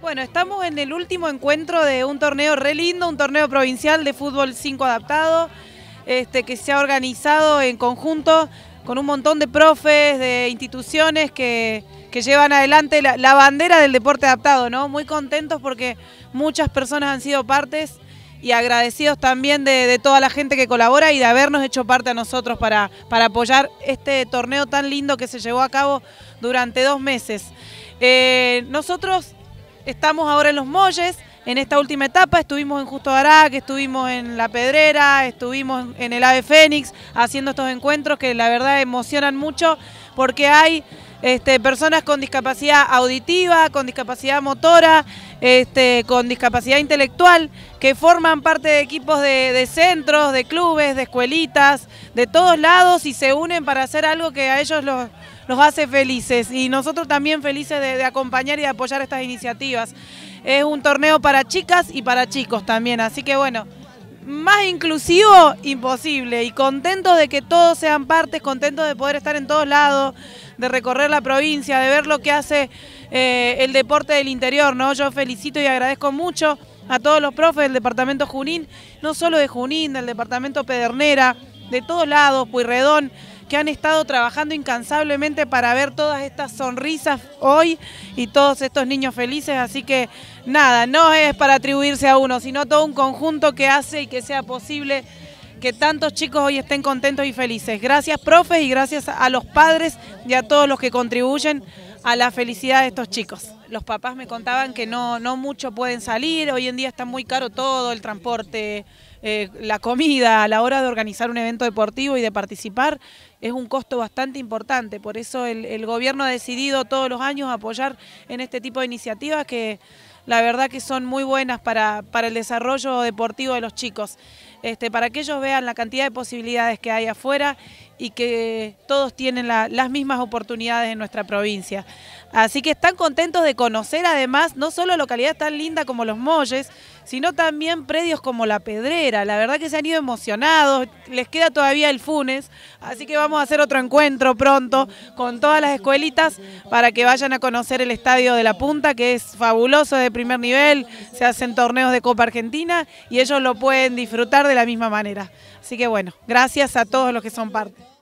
Bueno, estamos en el último encuentro de un torneo re lindo, un torneo provincial de fútbol 5 adaptado, este, que se ha organizado en conjunto con un montón de profes, de instituciones que, llevan adelante la, bandera del deporte adaptado, ¿no? Muy contentos porque muchas personas han sido partes y agradecidos también de, toda la gente que colabora y de habernos hecho parte a nosotros para, para apoyar este torneo tan lindo que se llevó a cabo durante dos meses. Eh, nosotros Estamos ahora en Los Molles, en esta última etapa estuvimos en Justo que estuvimos en La Pedrera, estuvimos en el Ave Fénix haciendo estos encuentros que la verdad emocionan mucho porque hay este, personas con discapacidad auditiva, con discapacidad motora, este, con discapacidad intelectual que forman parte de equipos de, centros, de clubes, de escuelitas, de todos lados y se unen para hacer algo que a ellos los, hace felices y nosotros también felices de, de acompañar y de apoyar estas iniciativas. Es un torneo para chicas y para chicos también, así que bueno, más inclusivo imposible y contento de que todos sean partes, contentos de poder estar en todos lados, de recorrer la provincia, de ver lo que hace eh, el deporte del interior, ¿no? Yo felicito y agradezco mucho a todos los profes del departamento Junín, no solo de Junín, del departamento Pedernera, de todos lados, Puyredón que han estado trabajando incansablemente para ver todas estas sonrisas hoy y todos estos niños felices. Así que nada, no es para atribuirse a uno, sino todo un conjunto que hace y que sea posible que tantos chicos hoy estén contentos y felices. Gracias, profes, y gracias a los padres y a todos los que contribuyen a la felicidad de estos chicos. Los papás me contaban que no, no mucho pueden salir, hoy en día está muy caro todo, el transporte, eh, la comida a la hora de organizar un evento deportivo y de participar es un costo bastante importante. Por eso el, gobierno ha decidido todos los años apoyar en este tipo de iniciativas que la verdad que son muy buenas para, el desarrollo deportivo de los chicos, este, para que ellos vean la cantidad de posibilidades que hay afuera y que todos tienen las mismas oportunidades en nuestra provincia. Así que están contentos de conocer además no solo localidades tan lindas como Los Molles, sino también predios como La Pedrera. La verdad que se han ido emocionados, les queda todavía el Funes, así que vamos a hacer otro encuentro pronto con todas las escuelitas para que vayan a conocer el Estadio de la Punta, que es fabuloso de primer nivel, se hacen torneos de Copa Argentina y ellos lo pueden disfrutar de la misma manera. Así que bueno, gracias a todos los que son parte.